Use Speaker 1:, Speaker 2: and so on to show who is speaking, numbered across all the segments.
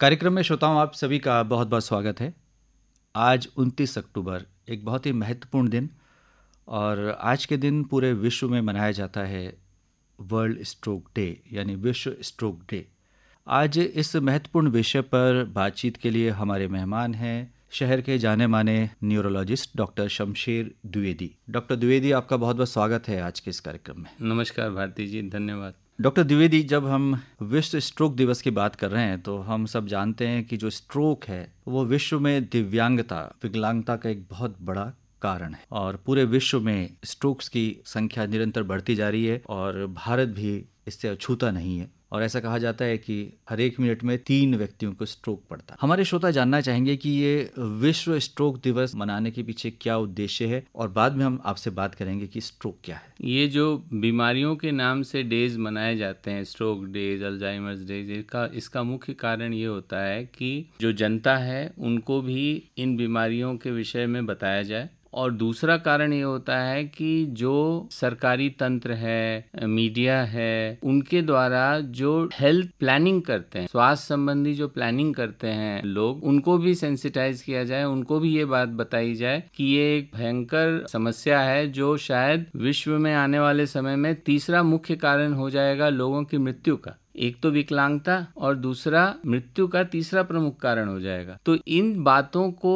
Speaker 1: कार्यक्रम में श्रोताओं आप सभी का बहुत बहुत स्वागत है आज 29 अक्टूबर एक बहुत ही महत्वपूर्ण दिन और आज के दिन पूरे विश्व में मनाया जाता है वर्ल्ड स्ट्रोक डे यानी विश्व स्ट्रोक डे आज इस महत्वपूर्ण विषय पर बातचीत के लिए हमारे मेहमान हैं शहर के जाने माने neurologist doctor Shamsher Dwivedi doctor Dwivedi आपका बहुत बहुत स्वागत है आज के इस कार्यक्रम में
Speaker 2: नमस्कार भारती जी धन्यवाद
Speaker 1: डॉक्टर द्विवेदी जब हम विश्व स्ट्रोक दिवस की बात कर रहे हैं तो हम सब जानते हैं कि जो स्ट्रोक है वो विश्व में दिव्यांगता विकलांगता का एक बहुत बड़ा कारण है और पूरे विश्व में स्ट्रोक्स की संख्या निरंतर बढ़ती जा रही है और भारत भी इससे अछूता नहीं है और ऐसा कहा जाता है कि हर एक मिनट में तीन व्यक्तियों को स्ट्रोक पड़ता है हमारे श्रोता जानना चाहेंगे कि ये विश्व स्ट्रोक दिवस मनाने के पीछे क्या उद्देश्य है और बाद में हम आपसे बात करेंगे कि स्ट्रोक क्या
Speaker 2: है ये जो बीमारियों के नाम से डेज मनाए जाते हैं स्ट्रोक डेज अल्जाइमर्स डेज इसका इसका मुख्य कारण ये होता है कि जो जनता है उनको भी इन बीमारियों के विषय में बताया जाए और दूसरा कारण ये होता है कि जो सरकारी तंत्र है मीडिया है उनके द्वारा जो हेल्थ प्लानिंग करते हैं स्वास्थ्य संबंधी जो प्लानिंग करते हैं लोग उनको भी सेंसिटाइज किया जाए उनको भी ये बात बताई जाए कि ये एक भयंकर समस्या है जो शायद विश्व में आने वाले समय में तीसरा मुख्य कारण हो जाएगा लोगों की मृत्यु का एक तो विकलांगता और दूसरा मृत्यु का तीसरा प्रमुख कारण हो जाएगा तो इन बातों को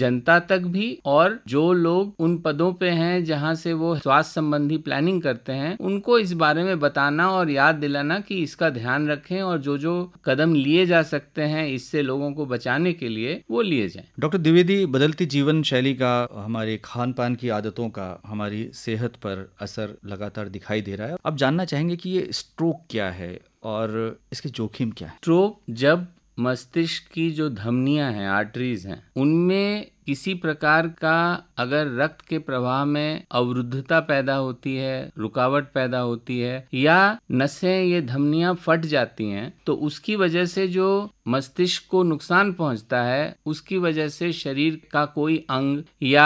Speaker 2: जनता तक भी और जो लोग उन पदों पे हैं जहां से वो स्वास्थ्य संबंधी प्लानिंग करते हैं उनको इस बारे में बताना और याद दिलाना कि इसका ध्यान रखें और जो जो कदम लिए जा सकते हैं इससे लोगों को बचाने के लिए वो लिए जाए
Speaker 1: डॉक्टर द्विवेदी बदलती जीवन शैली का हमारे खान पान की आदतों का हमारी सेहत पर असर लगातार दिखाई दे रहा है
Speaker 2: अब जानना चाहेंगे कि ये स्ट्रोक क्या है और इसके जोखिम क्या है स्ट्रोक तो जब मस्तिष्क की जो धमनियां हैं आर्टरीज हैं उनमें किसी प्रकार का अगर रक्त के प्रवाह में अवरुद्धता पैदा होती है रुकावट पैदा होती है या नसें ये धमनियां फट जाती हैं तो उसकी वजह से जो मस्तिष्क को नुकसान पहुंचता है उसकी वजह से शरीर का कोई अंग या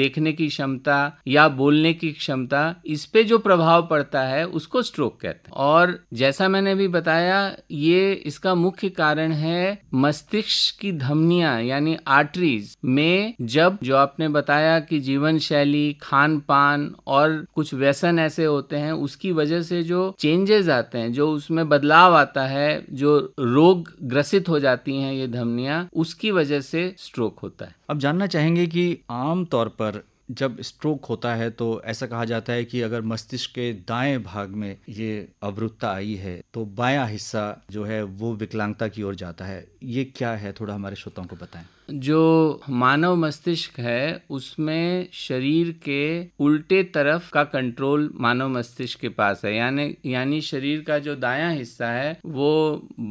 Speaker 2: देखने की क्षमता या बोलने की क्षमता इस पे जो प्रभाव पड़ता है उसको स्ट्रोक कहते हैं और जैसा मैंने भी बताया ये इसका मुख्य कारण है मस्तिष्क की धमनियां यानी आर्टरीज में में जब जो आपने बताया कि जीवन शैली खान पान और कुछ व्यसन ऐसे होते हैं उसकी वजह से जो चेंजेस आते हैं जो उसमें बदलाव आता है जो रोग ग्रसित हो जाती हैं ये धमनिया उसकी वजह से स्ट्रोक होता है अब जानना चाहेंगे कि
Speaker 1: आम तौर पर जब स्ट्रोक होता है तो ऐसा कहा जाता है कि अगर मस्तिष्क के दाएं भाग में ये अवरुद्धता आई है तो बायां हिस्सा जो है वो विकलांगता की ओर जाता है ये क्या है थोड़ा हमारे श्रोताओं को बताएं
Speaker 2: जो मानव मस्तिष्क है उसमें शरीर के उल्टे तरफ का कंट्रोल मानव मस्तिष्क के पास है यानी यानी शरीर का जो दायां हिस्सा है वो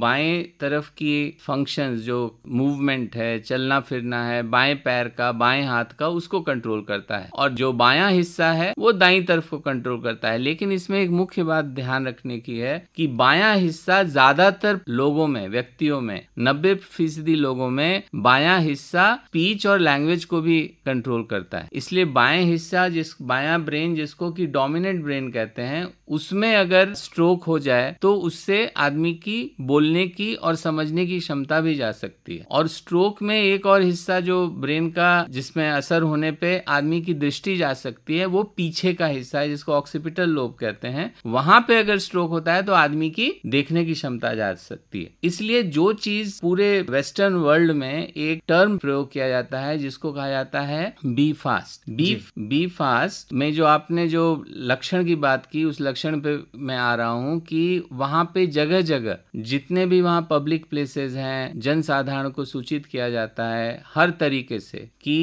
Speaker 2: बाएं तरफ की फंक्शंस जो मूवमेंट है चलना फिरना है बाएं पैर का बाएं हाथ का उसको कंट्रोल करता करता है और जो बायां हिस्सा है वो दाई तरफ को कंट्रोल करता है लेकिन इसमें एक मुख्य बात ध्यान रखने की है कि बायां हिस्सा ज्यादातर लोगों में व्यक्तियों में नब्बे फीसदी लोगों में बायां हिस्सा स्पीच और लैंग्वेज को भी कंट्रोल करता है इसलिए बाएं हिस्सा जिस बायां ब्रेन जिसको कि डोमिनेंट ब्रेन कहते हैं उसमें अगर स्ट्रोक हो जाए तो उससे आदमी की बोलने की और समझने की क्षमता भी जा सकती है और स्ट्रोक में एक और हिस्सा जो ब्रेन का जिसमें असर होने पे आदमी आदमी की दृष्टि जा सकती है वो पीछे का हिस्सा है जिसको ऑक्सीपिटल लोब कहते हैं वहां पे अगर स्ट्रोक होता है तो आदमी की देखने की क्षमता जा सकती है इसलिए जो चीज पूरे वेस्टर्न वर्ल्ड में एक टर्म प्रयोग किया जाता है जिसको कहा जाता है be fast be be fast में जो आपने जो लक्षण की बात की उस लक्षण पे मैं आ रहा हूँ कि वहां पे जगह जगह जितने भी वहां पब्लिक प्लेसेस हैं जनसाधारण को सूचित किया जाता है हर तरीके से कि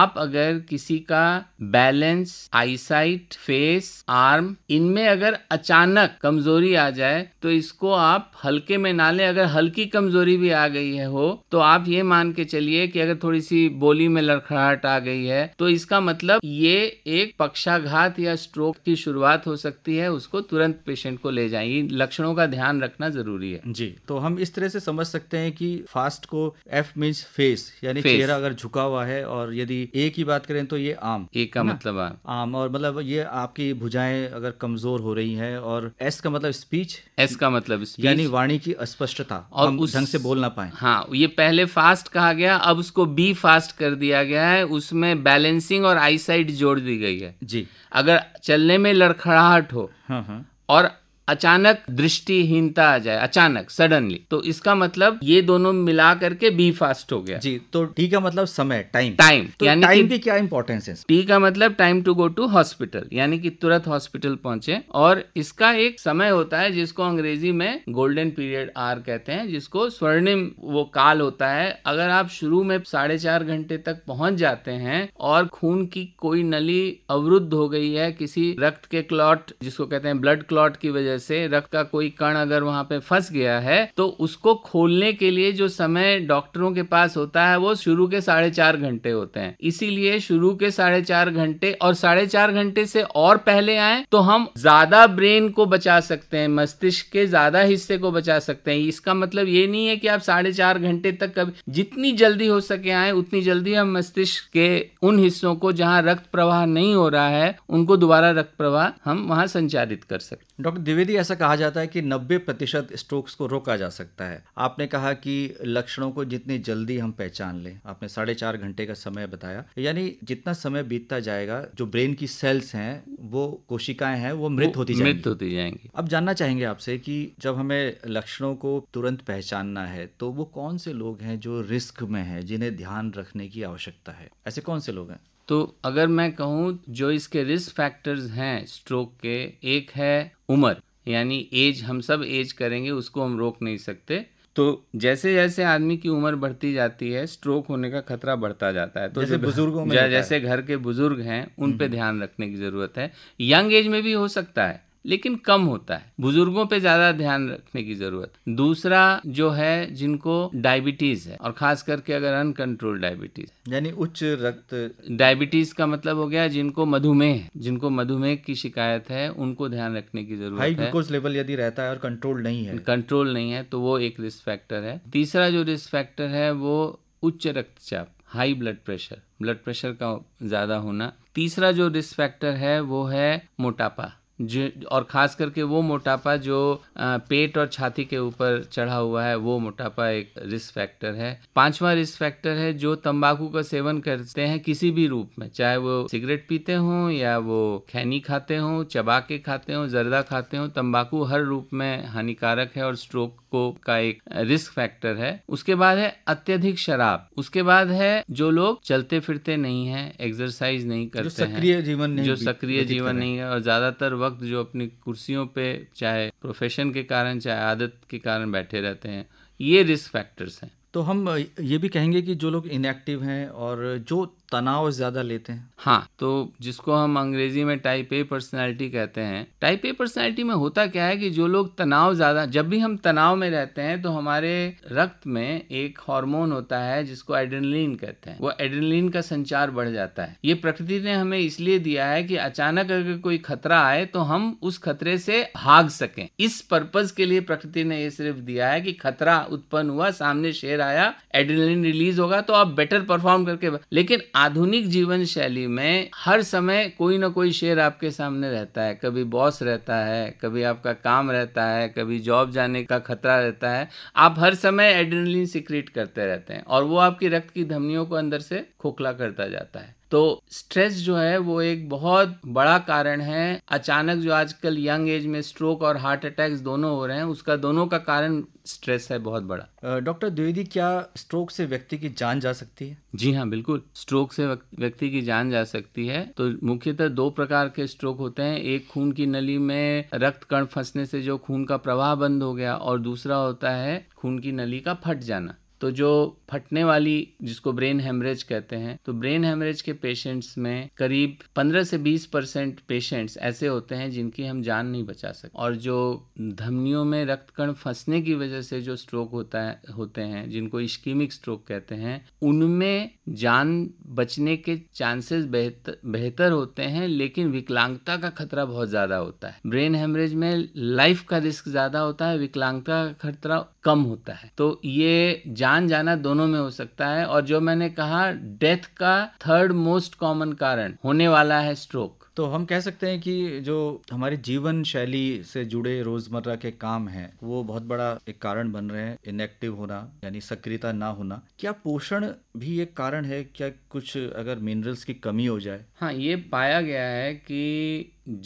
Speaker 2: आप अगर किसी का बैलेंस आईसाइट फेस आर्म इनमें अगर अचानक कमजोरी आ जाए तो इसको आप हल्के में ना लें अगर हल्की कमजोरी भी आ गई है हो तो आप ये मान के चलिए कि अगर थोड़ी सी बोली में लड़खड़ाहट आ गई है तो इसका मतलब ये एक पक्षाघात या स्ट्रोक की शुरुआत हो सकती है उसको तुरंत पेशेंट को ले जाए लक्षणों का ध्यान रखना जरूरी है जी तो हम इस तरह से समझ सकते
Speaker 1: हैं कि फास्ट को एफ मीन्स फेस यानी चेहरा
Speaker 2: अगर झुका हुआ है और यदि ए की बात
Speaker 1: करें तो ये आम ए का हाँ। मतलब आम आम और मतलब ये आपकी भुजाएं अगर कमजोर हो रही हैं और एस का मतलब स्पीच एस का मतलब यानी वाणी की अस्पष्टता और उस ढंग से बोल ना पाए
Speaker 2: हाँ ये पहले फास्ट कहा गया अब उसको बी फास्ट कर दिया गया है उसमें बैलेंसिंग और आईसाइट जोड़ दी गई है जी अगर चलने में लड़खड़ाहट हो हाँ हाँ। और अचानक दृष्टिहीनता आ जाए अचानक सडनली तो इसका मतलब ये दोनों मिला करके बी फास्ट हो गया जी तो टी का मतलब समय टाइम टाइम तो यानी टाइम की क्या इंपॉर्टेंस है टी का मतलब time to go to hospital यानी कि तुरंत हॉस्पिटल पहुंचे और इसका एक समय होता है जिसको अंग्रेजी में गोल्डन पीरियड आर कहते हैं जिसको स्वर्णिम वो काल होता है अगर आप शुरू में साढ़े चार घंटे तक पहुंच जाते हैं और खून की कोई नली अवरुद्ध हो गई है किसी रक्त के क्लॉट जिसको कहते हैं ब्लड क्लॉट की वजह वजह से रक्त का कोई कण अगर वहां पे फंस गया है तो उसको खोलने के लिए जो समय डॉक्टरों के पास होता है वो शुरू के साढ़े चार घंटे होते हैं इसीलिए शुरू के साढ़े चार घंटे और साढ़े चार घंटे से और पहले आए तो हम ज्यादा ब्रेन को बचा सकते हैं मस्तिष्क के ज्यादा हिस्से को बचा सकते हैं इसका मतलब ये नहीं है कि आप साढ़े चार घंटे तक कभी जितनी जल्दी हो सके आए उतनी जल्दी हम मस्तिष्क के उन हिस्सों को जहाँ रक्त प्रवाह नहीं हो रहा है उनको दोबारा रक्त प्रवाह हम वहाँ संचारित कर सकते डॉक्टर द्विवेदी यदि ऐसा कहा जाता है कि 90 प्रतिशत स्ट्रोक्स को रोका जा सकता है आपने कहा कि
Speaker 1: लक्षणों को जितनी जल्दी हम पहचान लें आपने साढ़े चार घंटे का समय बताया यानी जितना समय बीतता जाएगा जो ब्रेन की सेल्स हैं वो कोशिकाएं हैं वो मृत होती जाएंगी मृत
Speaker 2: होती जाएंगी
Speaker 1: अब जानना चाहेंगे आपसे कि जब हमें लक्षणों को तुरंत पहचानना है तो वो कौन से लोग हैं जो रिस्क में हैं जिन्हें ध्यान रखने की आवश्यकता है ऐसे कौन से लोग हैं
Speaker 2: तो अगर मैं कहूँ जो इसके रिस्क फैक्टर्स हैं स्ट्रोक के एक है उम्र यानी एज हम सब एज करेंगे उसको हम रोक नहीं सकते तो जैसे जैसे आदमी की उम्र बढ़ती जाती है स्ट्रोक होने का खतरा बढ़ता जाता है तो जैसे बुजुर्गों में जैसे घर के बुजुर्ग हैं उन पे हम्म। ध्यान रखने की ज़रूरत है यंग एज में भी हो सकता है लेकिन कम होता है बुजुर्गों पे ज़्यादा ध्यान रखने की ज़रूरत दूसरा जो है जिनको डायबिटीज़ है और ख़ास करके अगर अनकंट्रोल डायबिटीज़ यानी उच्च रक्त डायबिटीज़ का मतलब हो गया जिनको मधुमेह जिनको मधुमेह की शिकायत है उनको ध्यान रखने की ज़रूरत हाई ग्लूकोज लेवल यदि रहता है और कंट्रोल नहीं है कंट्रोल नहीं है तो वो एक रिस्क फैक्टर है तीसरा जो रिस्क फैक्टर है वो उच्च रक्तचाप high blood pressure blood pressure का ज़्यादा होना तीसरा जो रिस्क फैक्टर है वो है मोटापा जो और ख़ास करके वो मोटापा जो पेट और छाती के ऊपर चढ़ा हुआ है वो मोटापा एक रिस्क फैक्टर है पांचवा रिस्क फैक्टर है जो तंबाकू का सेवन करते हैं किसी भी रूप में चाहे वो सिगरेट पीते हों या वो खैनी खाते हों चबा के खाते हों जर्दा खाते हों तंबाकू हर रूप में हानिकारक है और स्ट्रोक को का एक रिस्क फैक्टर है उसके बाद है अत्यधिक शराब उसके बाद है जो लोग चलते फिरते नहीं है एक्सरसाइज नहीं करते जो सक्रिय जीवन नहीं जो सक्रिय जीवन नहीं है और ज्यादातर वक्त जो अपनी कुर्सियों पे चाहे प्रोफेशन के कारण चाहे आदत के कारण बैठे रहते हैं ये रिस्क फैक्टर्स हैं
Speaker 1: तो हम ये भी कहेंगे कि जो लोग इनएक्टिव हैं और जो तनाव ज़्यादा लेते
Speaker 2: हैं हाँ तो जिसको हम अंग्रेजी में टाइप ए पर्सनैलिटी कहते हैं टाइप ए पर्सनैलिटी में होता क्या है कि जो लोग तनाव ज़्यादा जब भी हम तनाव में रहते हैं तो हमारे रक्त में एक हार्मोन होता है जिसको एड्रेनलिन कहते हैं वो एड्रेनलिन का संचार बढ़ जाता है ये प्रकृति ने हमें इसलिए दिया है कि अचानक अगर कोई खतरा आए तो हम उस खतरे से भाग सकें इस पर्पज के लिए प्रकृति ने ये सिर्फ दिया है कि खतरा उत्पन्न हुआ सामने शेर आया एड्रेनलिन रिलीज होगा तो आप बेटर परफॉर्म करके लेकिन आधुनिक जीवन शैली में हर समय कोई ना कोई शेर आपके सामने रहता है कभी बॉस रहता है कभी आपका काम रहता है कभी जॉब जाने का खतरा रहता है आप हर समय एड्रेनलिन सिक्रीट करते रहते हैं और वो आपकी रक्त की धमनियों को अंदर से खोखला करता जाता है तो स्ट्रेस जो है वो एक बहुत बड़ा कारण है अचानक जो आजकल यंग एज में स्ट्रोक और हार्ट अटैक्स दोनों हो रहे हैं उसका दोनों का कारण स्ट्रेस है बहुत बड़ा डॉक्टर द्विवेदी क्या स्ट्रोक से व्यक्ति की जान जा सकती है जी हाँ बिल्कुल स्ट्रोक से व्यक्ति की जान जा सकती है तो मुख्यतः दो प्रकार के स्ट्रोक होते हैं एक खून की नली में रक्त कण फंसने से जो खून का प्रवाह बंद हो गया और दूसरा होता है खून की नली का फट जाना तो जो फटने वाली जिसको ब्रेन हेमरेज कहते हैं तो ब्रेन हेमरेज के पेशेंट्स में करीब 15 से 20 परसेंट पेशेंट्स ऐसे होते हैं जिनकी हम जान नहीं बचा सकते और जो धमनियों में रक्त कण फंसने की वजह से जो स्ट्रोक होता है होते हैं जिनको इश्कीमिक स्ट्रोक कहते हैं उनमें जान बचने के चांसेस बेहतर बेहतर होते हैं लेकिन विकलांगता का खतरा बहुत ज़्यादा होता है ब्रेन हेमरेज में लाइफ का रिस्क ज़्यादा होता है विकलांगता का खतरा कम होता है तो ये जान जान जाना दोनों में हो सकता है और जो मैंने कहा डेथ का थर्ड मोस्ट कॉमन कारण होने वाला है स्ट्रोक तो हम कह सकते हैं कि जो हमारे जीवन शैली
Speaker 1: से जुड़े रोजमर्रा के काम हैं वो बहुत बड़ा एक कारण बन रहे हैं इनएक्टिव होना यानी सक्रियता ना होना क्या पोषण भी एक कारण है क्या कुछ अगर मिनरल्स की कमी हो जाए
Speaker 2: हाँ ये पाया गया है कि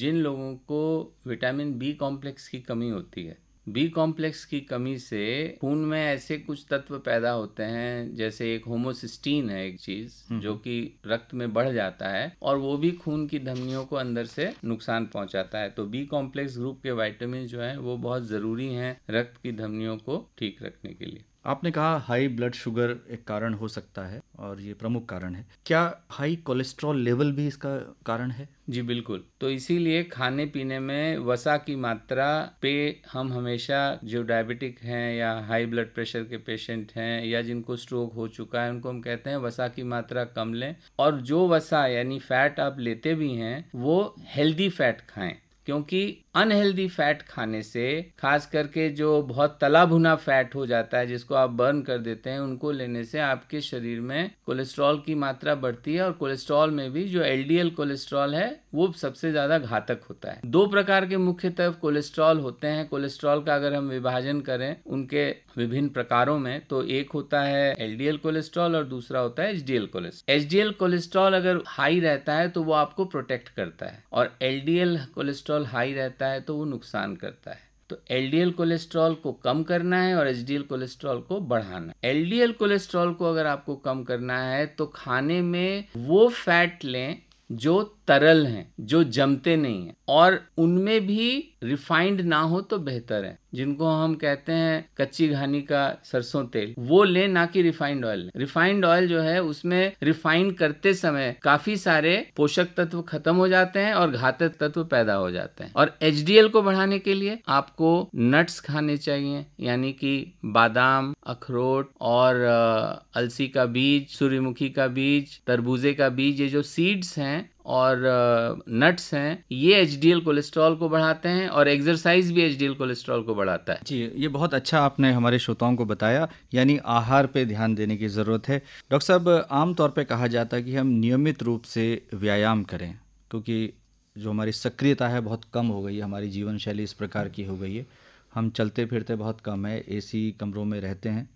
Speaker 2: जिन लोगों को विटामिन बी कॉम्प्लेक्स की कमी होती है बी कॉम्प्लेक्स की कमी से खून में ऐसे कुछ तत्व पैदा होते हैं जैसे एक होमोसिस्टीन है एक चीज हम्म। जो कि रक्त में बढ़ जाता है और वो भी खून की धमनियों को अंदर से नुकसान पहुंचाता है तो बी कॉम्प्लेक्स ग्रुप के वाइटामिन जो है वो बहुत जरूरी हैं रक्त की धमनियों को ठीक रखने के लिए
Speaker 1: आपने कहा हाई ब्लड शुगर एक कारण हो सकता है और ये प्रमुख कारण है क्या हाई कोलेस्ट्रॉल लेवल भी इसका
Speaker 2: कारण है जी बिल्कुल तो इसीलिए खाने पीने में वसा की मात्रा पे हम हमेशा जो डायबिटिक हैं या हाई ब्लड प्रेशर के पेशेंट हैं या जिनको स्ट्रोक हो चुका है उनको हम कहते हैं वसा की मात्रा कम लें और जो वसा यानी फैट आप लेते भी हैं वो हेल्दी फैट खाएं क्योंकि अनहेल्दी फैट खाने से खास करके जो बहुत तला भुना फैट हो जाता है जिसको आप बर्न कर देते हैं उनको लेने से आपके शरीर में कोलेस्ट्रॉल की मात्रा बढ़ती है और कोलेस्ट्रॉल में भी जो एलडीएल कोलेस्ट्रॉल है वो सबसे ज़्यादा घातक होता है दो प्रकार के मुख्यतः कोलेस्ट्रॉल होते हैं कोलेस्ट्रॉल का अगर हम विभाजन करें उनके विभिन्न प्रकारों में तो एक होता है एलडीएल कोलेस्ट्रॉल और दूसरा होता है एल कोलेस्ट्रॉल एचडीएल कोलेस्ट्रॉल अगर हाई रहता है तो वो आपको प्रोटेक्ट करता है और एल कोलेस्ट्रॉल हाई रहता करता है तो वो नुकसान करता है तो एलडीएल कोलेस्ट्रॉल को कम करना है और एचडीएल कोलेस्ट्रॉल को बढ़ाना है एलडीएल कोलेस्ट्रॉल को अगर आपको कम करना है तो खाने में वो फैट लें जो तरल हैं जो जमते नहीं हैं और उनमें भी रिफाइंड ना हो तो बेहतर है जिनको हम कहते हैं कच्ची घानी का सरसों तेल वो ले ना कि रिफाइंड ऑयल रिफाइंड ऑयल जो है उसमें रिफाइंड करते समय काफी सारे पोषक तत्व खत्म हो जाते हैं और घातक तत्व पैदा हो जाते हैं और एच को बढ़ाने के लिए आपको नट्स खाने चाहिए यानी कि बादाम अखरोट और अलसी का बीज सूर्यमुखी का बीज तरबूजे का बीज ये जो सीड्स हैं और नट्स हैं ये एच डी कोलेस्ट्रॉल को बढ़ाते हैं और एक्सरसाइज भी एच डी कोलेस्ट्रॉल को बढ़ाता है जी ये बहुत अच्छा आपने हमारे श्रोताओं को बताया यानी
Speaker 1: आहार पे ध्यान देने की ज़रूरत है डॉक्टर साहब आमतौर पे कहा जाता है कि हम नियमित रूप से व्यायाम करें क्योंकि जो हमारी सक्रियता है बहुत कम हो गई है हमारी जीवन शैली इस प्रकार की हो गई है हम चलते फिरते बहुत कम है ए कमरों में रहते हैं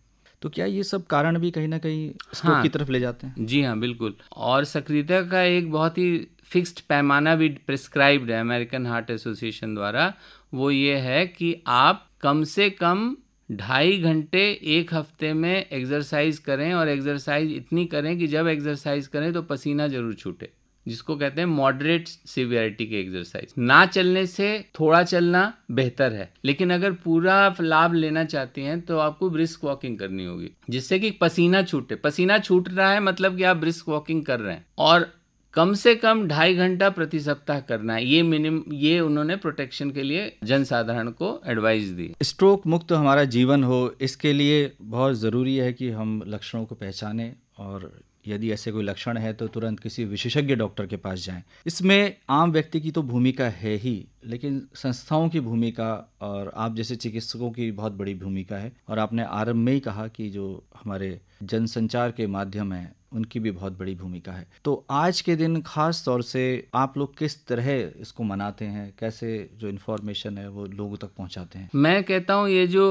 Speaker 1: तो क्या ये सब कारण भी कहीं ना कहीं हाँ, की तरफ ले
Speaker 2: जाते हैं जी हाँ बिल्कुल और सक्रियता का एक बहुत ही फिक्स्ड पैमाना भी प्रिस्क्राइब्ड है अमेरिकन हार्ट एसोसिएशन द्वारा वो ये है कि आप कम से कम ढाई घंटे एक हफ्ते में एक्सरसाइज करें और एक्सरसाइज इतनी करें कि जब एक्सरसाइज करें तो पसीना ज़रूर छूटे जिसको कहते हैं मॉडरेट सिवियरिटी की एक्सरसाइज ना चलने से थोड़ा चलना बेहतर है लेकिन अगर पूरा लाभ लेना चाहते हैं तो आपको ब्रिस्क वॉकिंग करनी होगी जिससे कि पसीना छूटे पसीना छूट रहा है मतलब कि आप ब्रिस्क वॉकिंग कर रहे हैं और कम से कम ढाई घंटा प्रति सप्ताह करना है ये मिनिम ये उन्होंने प्रोटेक्शन के लिए जनसाधारण को एडवाइस दी
Speaker 1: स्ट्रोक मुक्त हमारा जीवन हो इसके लिए बहुत ज़रूरी है कि हम लक्षणों को पहचाने और यदि ऐसे कोई लक्षण है तो तुरंत किसी विशेषज्ञ डॉक्टर के पास जाएं। इसमें आम व्यक्ति की तो भूमिका है ही लेकिन संस्थाओं की भूमिका और आप जैसे चिकित्सकों की बहुत बड़ी भूमिका है और आपने आरंभ में ही कहा कि जो हमारे जनसंचार के माध्यम हैं उनकी भी बहुत बड़ी भूमिका है तो आज के दिन खास तौर से आप लोग किस तरह इसको मनाते हैं कैसे जो इन्फॉर्मेशन है वो लोगों तक पहुंचाते हैं
Speaker 2: मैं कहता हूँ ये जो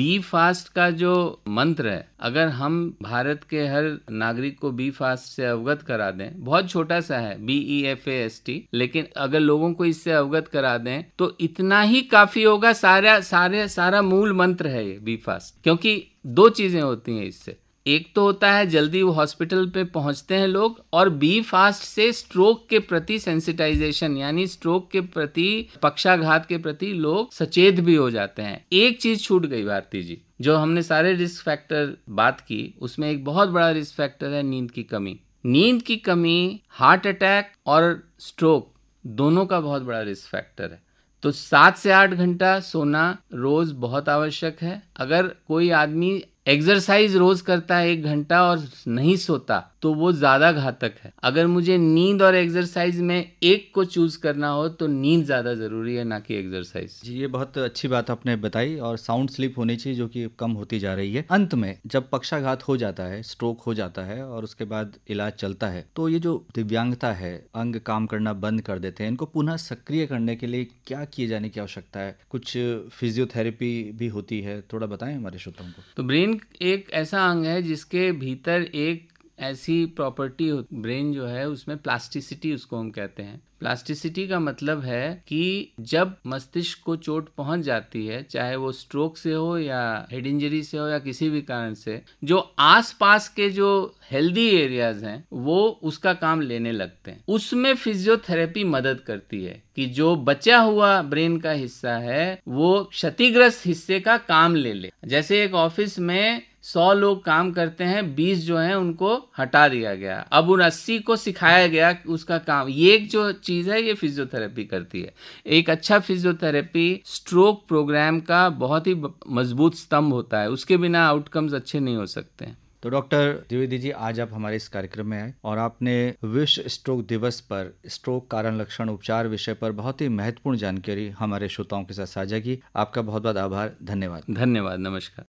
Speaker 2: बी फास्ट का जो मंत्र है अगर हम भारत के हर नागरिक को बी फास्ट से अवगत करा दें बहुत छोटा सा है B E F A S T लेकिन अगर लोगों को इससे अवगत करा दें तो इतना ही काफी होगा सारा सारे सारा मूल मंत्र है ये बी फास्ट क्योंकि दो चीजें होती हैं इससे एक तो होता है जल्दी वो हॉस्पिटल पे पहुंचते हैं लोग और बी फास्ट से स्ट्रोक के प्रति सेंसिटाइजेशन यानी स्ट्रोक के प्रति पक्षाघात के प्रति लोग सचेत भी हो जाते हैं एक चीज छूट गई भारती जी जो हमने सारे रिस्क फैक्टर बात की उसमें एक बहुत बड़ा रिस्क फैक्टर है नींद की कमी नींद की कमी हार्ट अटैक और स्ट्रोक दोनों का बहुत बड़ा रिस्क फैक्टर है तो सात से आठ घंटा सोना रोज बहुत आवश्यक है अगर कोई आदमी एक्सरसाइज रोज करता है एक घंटा और नहीं सोता तो वो ज़्यादा घातक है अगर मुझे नींद और एक्सरसाइज में एक को चूज़ करना हो तो नींद ज़्यादा ज़रूरी है ना कि एक्सरसाइज जी ये
Speaker 1: बहुत अच्छी बात आपने बताई और साउंड स्लीप होनी चाहिए जो कि कम होती जा रही है अंत में जब पक्षाघात हो जाता है स्ट्रोक हो जाता है और उसके बाद इलाज चलता है तो ये जो दिव्यांगता है अंग काम करना बंद कर देते हैं इनको पुनः सक्रिय करने के लिए क्या किए जाने की आवश्यकता है कुछ फिजियोथेरेपी भी होती है थोड़ा बताएं हमारे श्रोताओं को
Speaker 2: तो ब्रेन एक ऐसा अंग है जिसके भीतर एक ऐसी प्रॉपर्टी ब्रेन जो है उसमें प्लास्टिसिटी उसको हम कहते हैं प्लास्टिसिटी का मतलब है कि जब मस्तिष्क को चोट पहुंच जाती है चाहे वो स्ट्रोक से हो या हेड इंजरी से हो या किसी भी कारण से जो आसपास के जो हेल्दी एरियाज हैं वो उसका काम लेने लगते हैं उसमें फिजियोथेरेपी मदद करती है कि जो बचा हुआ ब्रेन का हिस्सा है वो क्षतिग्रस्त हिस्से का काम ले ले जैसे एक ऑफिस में सौ लोग काम करते हैं बीस जो हैं उनको हटा दिया गया अब उन अस्सी को सिखाया गया उसका काम ये एक जो चीज़ है ये फिजियोथेरेपी करती है एक अच्छा फिजियोथेरेपी स्ट्रोक प्रोग्राम का बहुत ही मजबूत स्तंभ होता है उसके बिना आउटकम्स अच्छे नहीं हो
Speaker 1: सकते हैं तो डॉक्टर द्विवेदी जी आज आप हमारे इस कार्यक्रम में आए और आपने विश्व स्ट्रोक दिवस पर स्ट्रोक कारण लक्षण उपचार विषय पर बहुत ही महत्वपूर्ण जानकारी हमारे श्रोताओं के साथ साझा की आपका बहुत बहुत आभार धन्यवाद धन्यवाद नमस्कार